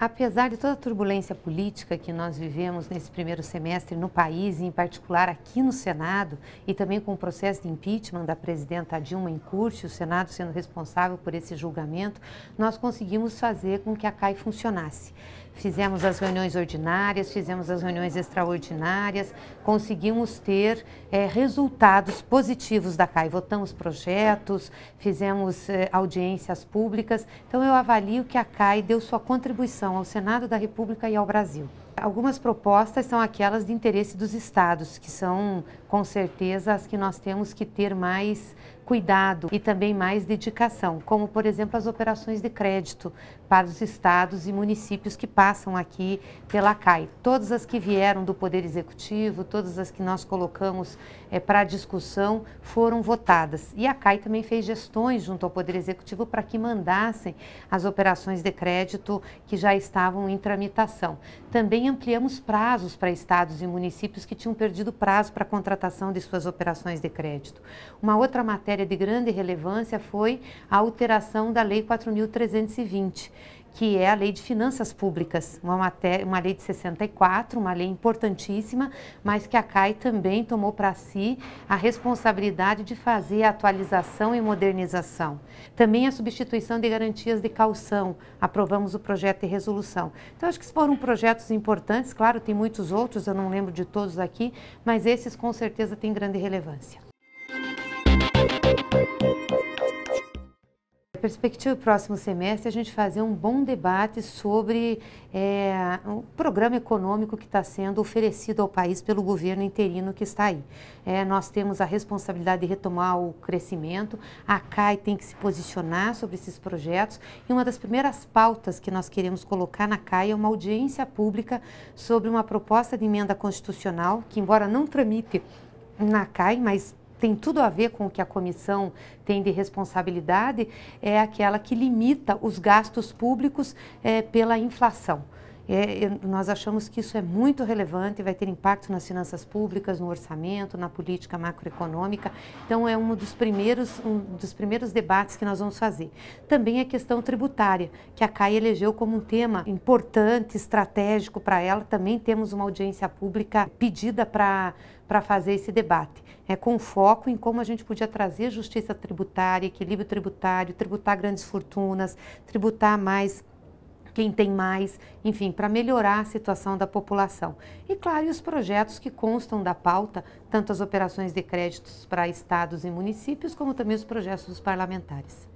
Apesar de toda a turbulência política que nós vivemos nesse primeiro semestre no país, e em particular aqui no Senado, e também com o processo de impeachment da presidenta Dilma em curso, o Senado sendo responsável por esse julgamento, nós conseguimos fazer com que a CAI funcionasse. Fizemos as reuniões ordinárias, fizemos as reuniões extraordinárias, conseguimos ter é, resultados positivos da CAI. Votamos projetos, fizemos é, audiências públicas. Então, eu avalio que a CAI deu sua contribuição ao Senado da República e ao Brasil. Algumas propostas são aquelas de interesse dos estados, que são, com certeza, as que nós temos que ter mais cuidado e também mais dedicação, como, por exemplo, as operações de crédito para os estados e municípios que passam aqui pela CAI. Todas as que vieram do Poder Executivo, todas as que nós colocamos é, para discussão foram votadas. E a CAI também fez gestões junto ao Poder Executivo para que mandassem as operações de crédito que já estavam em tramitação. Também ampliamos prazos para estados e municípios que tinham perdido prazo para a contratação de suas operações de crédito. Uma outra matéria de grande relevância foi a alteração da Lei 4.320, que é a Lei de Finanças Públicas, uma, matéria, uma lei de 64, uma lei importantíssima, mas que a CAI também tomou para si a responsabilidade de fazer a atualização e modernização. Também a substituição de garantias de calção, aprovamos o projeto de resolução. Então, acho que foram projetos importantes, claro, tem muitos outros, eu não lembro de todos aqui, mas esses com certeza têm grande relevância. Perspectiva do próximo semestre a gente fazer um bom debate sobre é, o programa econômico que está sendo oferecido ao país pelo governo interino que está aí. É, nós temos a responsabilidade de retomar o crescimento, a CAI tem que se posicionar sobre esses projetos e uma das primeiras pautas que nós queremos colocar na CAI é uma audiência pública sobre uma proposta de emenda constitucional que, embora não tramite na CAI, mas tem tudo a ver com o que a comissão tem de responsabilidade, é aquela que limita os gastos públicos é, pela inflação. É, nós achamos que isso é muito relevante, vai ter impacto nas finanças públicas, no orçamento, na política macroeconômica. Então, é um dos primeiros, um dos primeiros debates que nós vamos fazer. Também a questão tributária, que a CAI elegeu como um tema importante, estratégico para ela. Também temos uma audiência pública pedida para para fazer esse debate, é, com foco em como a gente podia trazer justiça tributária, equilíbrio tributário, tributar grandes fortunas, tributar mais quem tem mais, enfim, para melhorar a situação da população. E claro, e os projetos que constam da pauta, tanto as operações de créditos para estados e municípios, como também os projetos dos parlamentares.